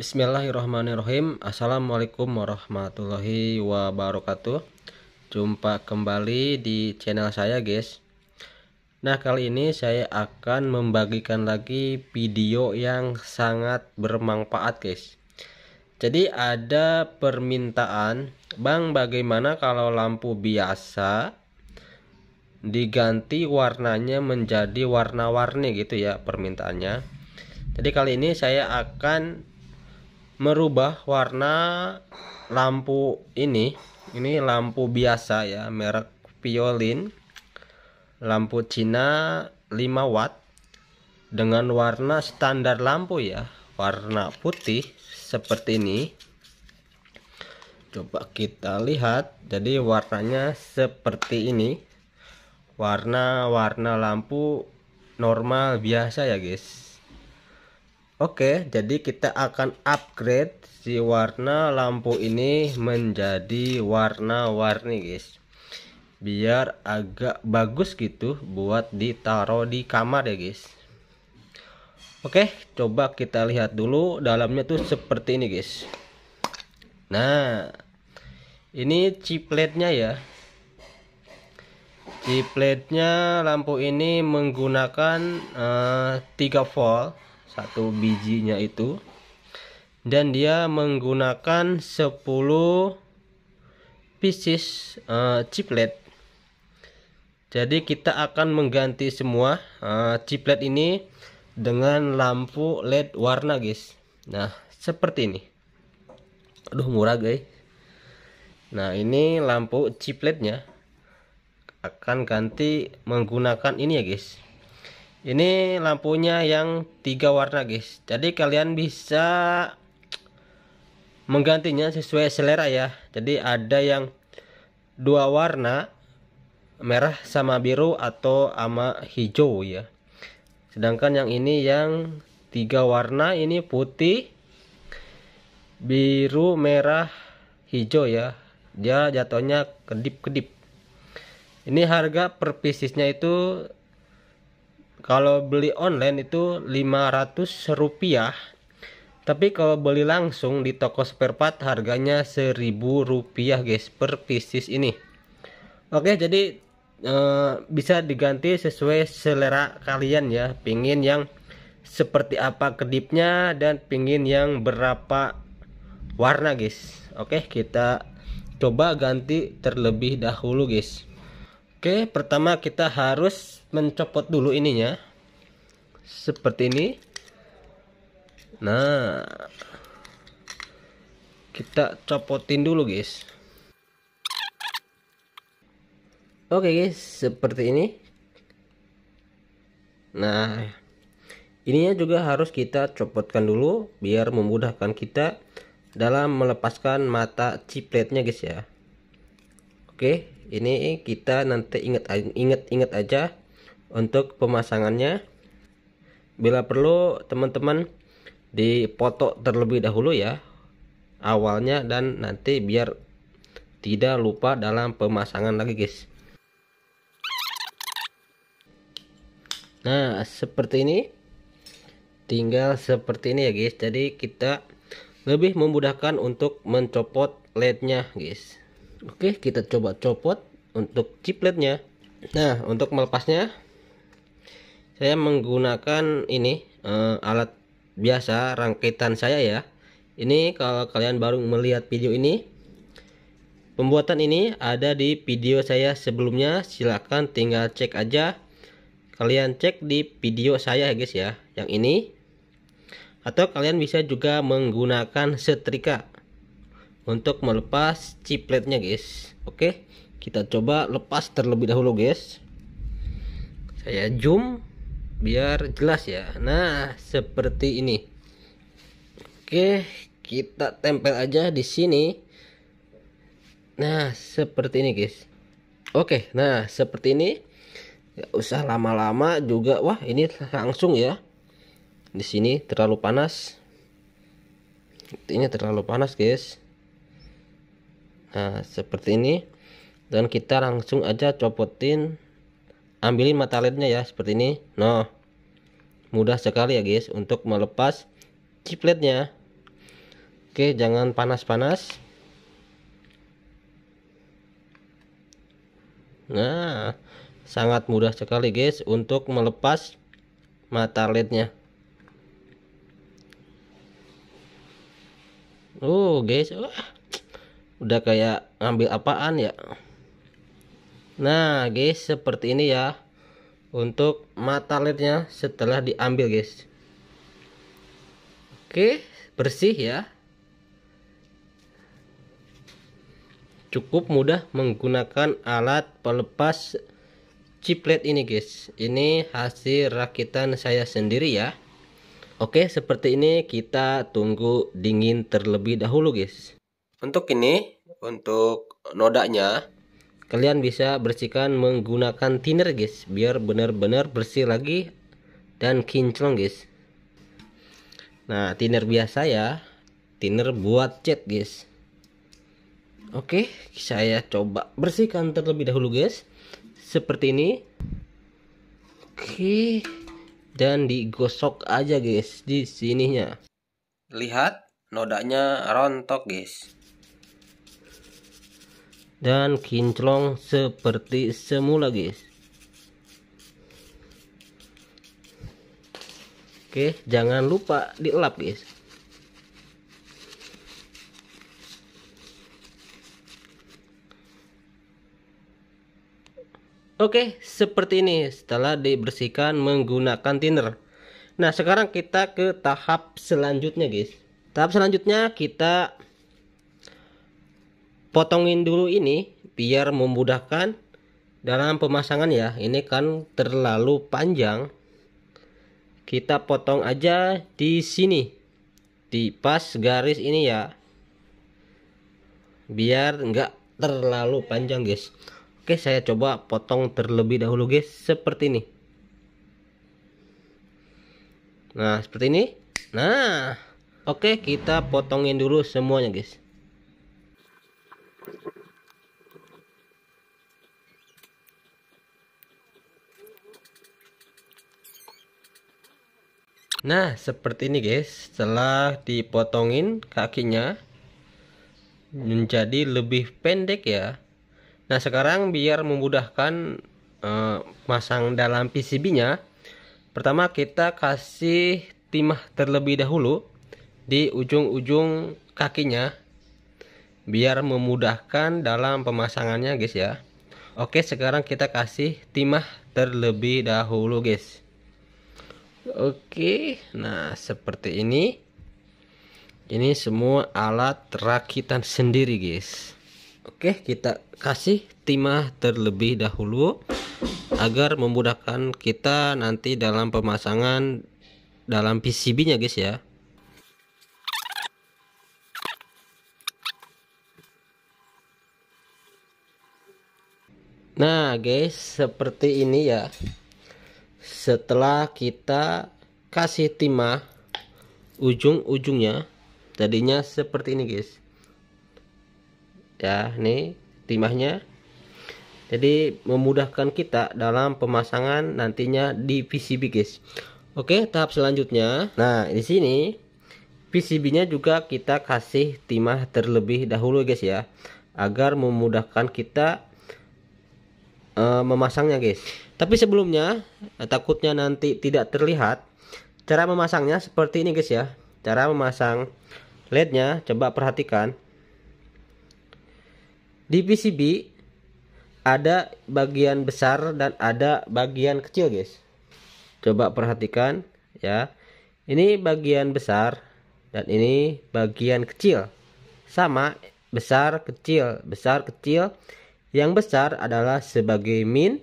Bismillahirrahmanirrahim Assalamualaikum warahmatullahi wabarakatuh Jumpa kembali di channel saya guys Nah kali ini saya akan membagikan lagi video yang sangat bermanfaat guys Jadi ada permintaan Bang bagaimana kalau lampu biasa Diganti warnanya menjadi warna-warni gitu ya permintaannya jadi kali ini saya akan merubah warna lampu ini ini lampu biasa ya merek violin lampu Cina 5 watt dengan warna standar lampu ya warna putih seperti ini coba kita lihat jadi warnanya seperti ini warna-warna lampu normal biasa ya guys Oke, jadi kita akan upgrade si warna lampu ini menjadi warna-warni, guys. Biar agak bagus gitu buat ditaruh di kamar ya, guys. Oke, coba kita lihat dulu dalamnya tuh seperti ini, guys. Nah, ini chipletnya ya. Chipletnya lampu ini menggunakan uh, eh, 3 volt satu bijinya itu dan dia menggunakan 10 pieces uh, chiplet jadi kita akan mengganti semua uh, chiplet ini dengan lampu led warna guys nah seperti ini aduh murah guys nah ini lampu chipletnya akan ganti menggunakan ini ya guys ini lampunya yang tiga warna guys jadi kalian bisa menggantinya sesuai selera ya jadi ada yang dua warna merah sama biru atau sama hijau ya sedangkan yang ini yang tiga warna ini putih biru merah hijau ya dia jatuhnya kedip-kedip ini harga per piecesnya itu kalau beli online itu 500 rupiah tapi kalau beli langsung di toko spare part harganya 1000 rupiah guys per pieces ini oke jadi e, bisa diganti sesuai selera kalian ya pingin yang seperti apa kedipnya dan pingin yang berapa warna guys oke kita coba ganti terlebih dahulu guys Oke, pertama kita harus mencopot dulu ininya. Seperti ini. Nah, kita copotin dulu, guys. Oke, guys, seperti ini. Nah, ininya juga harus kita copotkan dulu biar memudahkan kita dalam melepaskan mata chipletnya, guys ya. Oke, ini kita nanti ingat ingat ingat aja untuk pemasangannya bila perlu teman-teman dipoto terlebih dahulu ya awalnya dan nanti biar tidak lupa dalam pemasangan lagi guys nah seperti ini tinggal seperti ini ya guys jadi kita lebih memudahkan untuk mencopot lednya guys Oke, kita coba copot untuk chipletnya. Nah, untuk melepasnya saya menggunakan ini eh, alat biasa rangkitan saya ya. Ini kalau kalian baru melihat video ini Pembuatan ini ada di video saya sebelumnya, silahkan tinggal cek aja. Kalian cek di video saya ya guys ya, yang ini. Atau kalian bisa juga menggunakan setrika untuk melepas chipletnya guys oke kita coba lepas terlebih dahulu guys saya zoom biar jelas ya nah seperti ini oke kita tempel aja di sini nah seperti ini guys oke nah seperti ini usah lama-lama juga wah ini langsung ya di sini terlalu panas ini terlalu panas guys nah seperti ini dan kita langsung aja copotin ambilin mata lednya ya seperti ini nah mudah sekali ya guys untuk melepas cipletnya oke jangan panas-panas nah sangat mudah sekali guys untuk melepas mata lednya oh guys wah udah kayak ngambil apaan ya nah guys seperti ini ya untuk mata lednya setelah diambil guys oke bersih ya cukup mudah menggunakan alat pelepas chiplet ini guys ini hasil rakitan saya sendiri ya Oke, seperti ini kita tunggu dingin terlebih dahulu, guys. Untuk ini, untuk nodanya, kalian bisa bersihkan menggunakan thinner guys, biar benar-benar bersih lagi dan kinclong guys. Nah, thinner biasa ya, thinner buat cat guys. Oke, saya coba bersihkan terlebih dahulu guys. Seperti ini. Oke. Dan digosok aja guys di sininya. Lihat, nodanya rontok guys dan kinclong seperti semula guys oke jangan lupa dielap guys Oke, seperti ini setelah dibersihkan menggunakan thinner. Nah, sekarang kita ke tahap selanjutnya, guys. Tahap selanjutnya kita potongin dulu ini biar memudahkan dalam pemasangan ya ini kan terlalu panjang kita potong aja di sini di pas garis ini ya biar nggak terlalu panjang guys Oke saya coba potong terlebih dahulu guys seperti ini nah seperti ini nah oke kita potongin dulu semuanya guys Nah, seperti ini guys. Setelah dipotongin kakinya menjadi lebih pendek ya. Nah, sekarang biar memudahkan uh, masang dalam PCB-nya, pertama kita kasih timah terlebih dahulu di ujung-ujung kakinya biar memudahkan dalam pemasangannya guys ya oke sekarang kita kasih timah terlebih dahulu guys oke nah seperti ini ini semua alat rakitan sendiri guys oke kita kasih timah terlebih dahulu agar memudahkan kita nanti dalam pemasangan dalam PCB nya guys ya Nah guys seperti ini ya Setelah kita kasih timah Ujung-ujungnya Tadinya seperti ini guys Ya ini timahnya jadi memudahkan kita dalam pemasangan nantinya di PCB guys oke tahap selanjutnya nah di sini PCB nya juga kita kasih timah terlebih dahulu guys ya agar memudahkan kita uh, memasangnya guys tapi sebelumnya eh, takutnya nanti tidak terlihat cara memasangnya seperti ini guys ya cara memasang lednya coba perhatikan di PCB ada bagian besar dan ada bagian kecil guys coba perhatikan ya ini bagian besar dan ini bagian kecil sama besar kecil besar kecil yang besar adalah sebagai min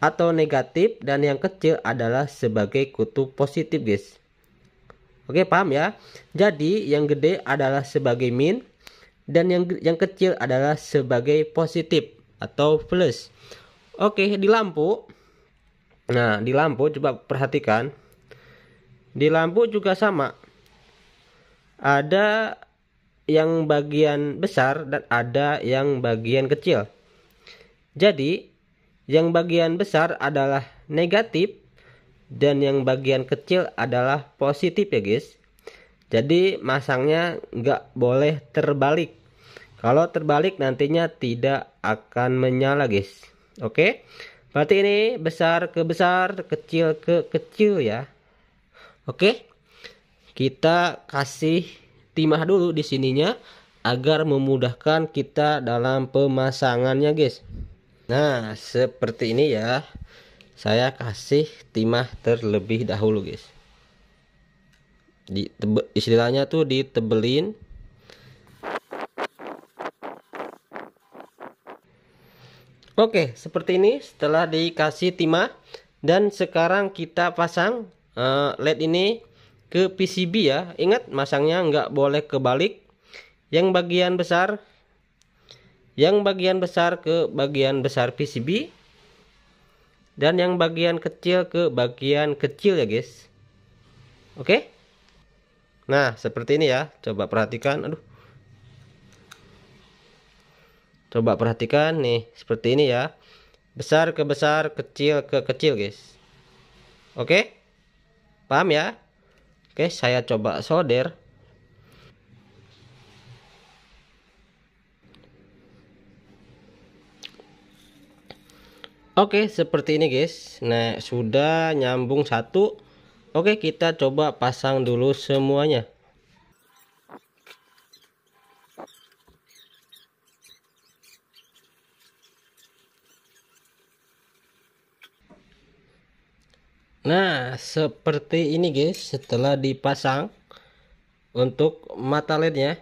atau negatif dan yang kecil adalah sebagai kutu positif guys. Oke paham ya? Jadi yang gede adalah sebagai min dan yang yang kecil adalah sebagai positif atau plus. Oke di lampu. Nah di lampu coba perhatikan. Di lampu juga sama. Ada yang bagian besar dan ada yang bagian kecil. Jadi, yang bagian besar adalah negatif dan yang bagian kecil adalah positif ya guys. Jadi masangnya nggak boleh terbalik. Kalau terbalik nantinya tidak akan menyala guys. Oke, berarti ini besar ke besar, kecil ke kecil ya. Oke, kita kasih timah dulu di sininya agar memudahkan kita dalam pemasangannya guys. Nah, seperti ini ya. Saya kasih timah terlebih dahulu, guys. Di tebe, istilahnya tuh ditebelin. Oke, seperti ini setelah dikasih timah dan sekarang kita pasang uh, LED ini ke PCB ya. Ingat, masangnya nggak boleh kebalik. Yang bagian besar yang bagian besar ke bagian besar PCB dan yang bagian kecil ke bagian kecil ya guys oke okay? nah seperti ini ya coba perhatikan aduh coba perhatikan nih seperti ini ya besar ke besar kecil ke kecil guys oke okay? paham ya oke okay, saya coba solder Oke, seperti ini guys. Nah, sudah nyambung satu. Oke, kita coba pasang dulu semuanya. Nah, seperti ini guys, setelah dipasang untuk mata lednya.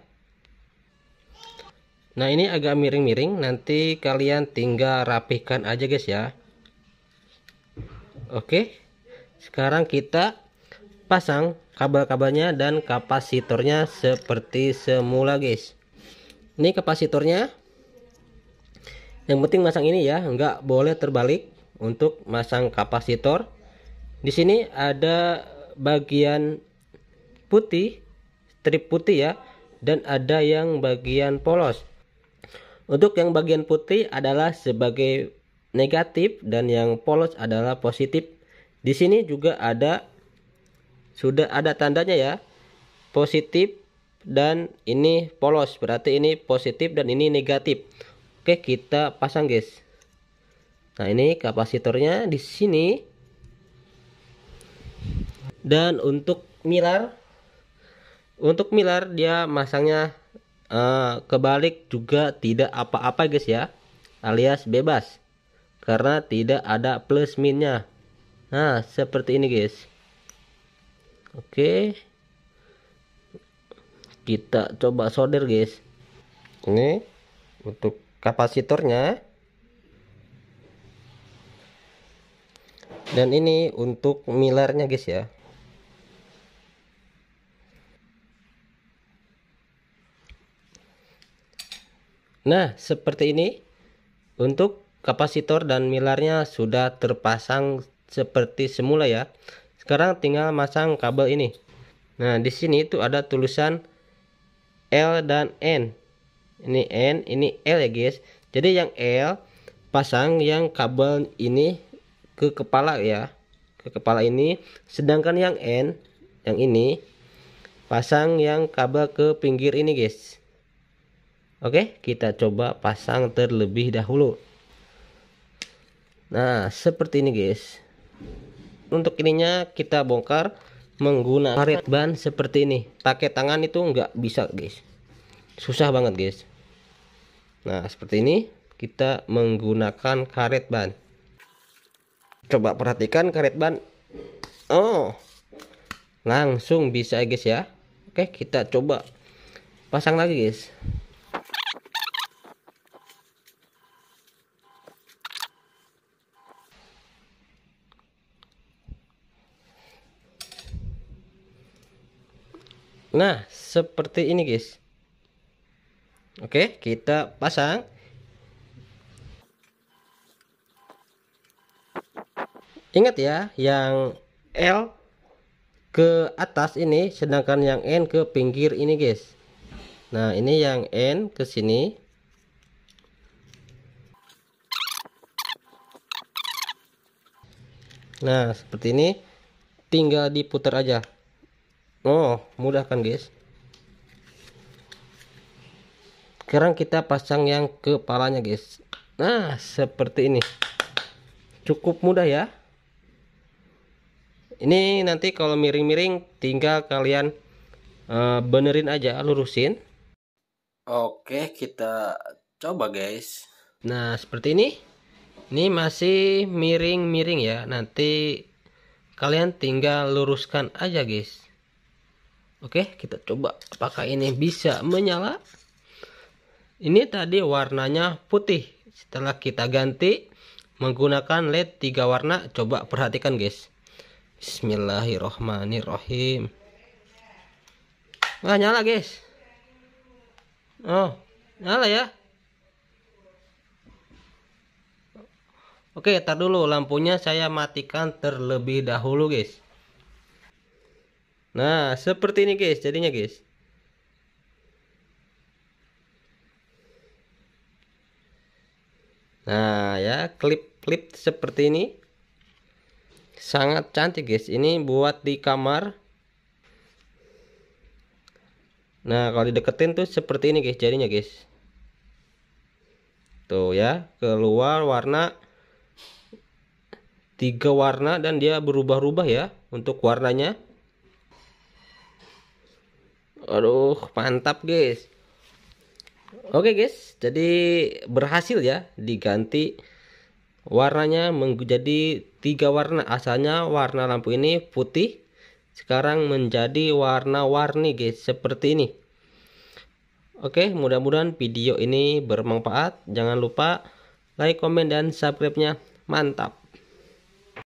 Nah ini agak miring-miring nanti kalian tinggal rapihkan aja guys ya Oke sekarang kita pasang kabel-kabelnya dan kapasitornya seperti semula guys Ini kapasitornya yang penting masang ini ya nggak boleh terbalik untuk masang kapasitor di sini ada bagian putih strip putih ya dan ada yang bagian polos untuk yang bagian putih adalah sebagai negatif dan yang polos adalah positif. Di sini juga ada sudah ada tandanya ya. Positif dan ini polos, berarti ini positif dan ini negatif. Oke, kita pasang guys. Nah, ini kapasitornya di sini. Dan untuk mirror untuk mirror dia masangnya Eh, kebalik juga tidak apa-apa guys ya alias bebas karena tidak ada plus minnya nah seperti ini guys oke kita coba solder guys ini untuk kapasitornya dan ini untuk milarnya guys ya Nah, seperti ini. Untuk kapasitor dan milarnya sudah terpasang seperti semula ya. Sekarang tinggal masang kabel ini. Nah, di sini itu ada tulisan L dan N. Ini N, ini L ya, guys. Jadi yang L pasang yang kabel ini ke kepala ya ke kepala ini sedangkan yang N yang ini pasang yang kabel ke pinggir ini guys Oke, kita coba pasang terlebih dahulu. Nah, seperti ini guys. Untuk ininya kita bongkar menggunakan karet ban seperti ini. Pakai tangan itu nggak bisa guys. Susah banget guys. Nah, seperti ini kita menggunakan karet ban. Coba perhatikan karet ban. Oh, langsung bisa guys ya. Oke, kita coba pasang lagi guys. nah seperti ini guys oke kita pasang ingat ya yang L ke atas ini sedangkan yang N ke pinggir ini guys nah ini yang N ke sini nah seperti ini tinggal diputar aja Oh, mudah kan guys? Sekarang kita pasang yang kepalanya guys. Nah, seperti ini. Cukup mudah ya. Ini nanti kalau miring-miring tinggal kalian uh, benerin aja, lurusin. Oke, kita coba guys. Nah, seperti ini. Ini masih miring-miring ya. Nanti kalian tinggal luruskan aja guys. Oke, kita coba apakah ini bisa menyala. Ini tadi warnanya putih. Setelah kita ganti menggunakan LED tiga warna, coba perhatikan guys. Bismillahirrohmanirrohim. Nah, nyala guys. Oh, nyala ya. Oke, tar dulu lampunya saya matikan terlebih dahulu guys. Nah, seperti ini guys, jadinya guys. Nah, ya, klip-klip seperti ini. Sangat cantik guys, ini buat di kamar. Nah, kalau dideketin tuh seperti ini guys, jadinya guys. Tuh ya, keluar warna tiga warna dan dia berubah-ubah ya untuk warnanya Aduh, mantap guys. Oke guys, jadi berhasil ya diganti warnanya menjadi tiga warna. Asalnya warna lampu ini putih, sekarang menjadi warna-warni guys, seperti ini. Oke, mudah-mudahan video ini bermanfaat. Jangan lupa like, komen, dan subscribe-nya. Mantap!